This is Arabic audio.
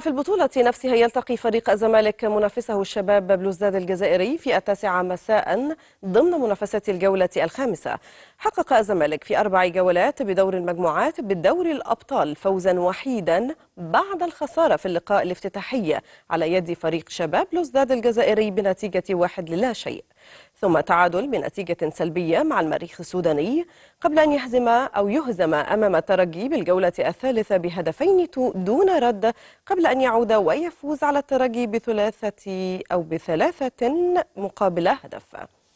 في البطولة نفسها يلتقي فريق الزمالك منافسه الشباب بلوزداد الجزائري في التاسعة مساء ضمن منافسات الجولة الخامسة حقق الزمالك في أربع جولات بدور المجموعات بالدور الأبطال فوزا وحيدا بعد الخسارة في اللقاء الافتتاحي على يد فريق شباب لوزداد الجزائري بنتيجة واحد للا شيء ثم تعادل بنتيجة سلبية مع المريخ السوداني قبل أن يهزم أو يهزم أمام الترجي بالجولة الثالثة بهدفين دون رد قبل أن يعود ويفوز على الترجي بثلاثة أو بثلاثة مقابل هدف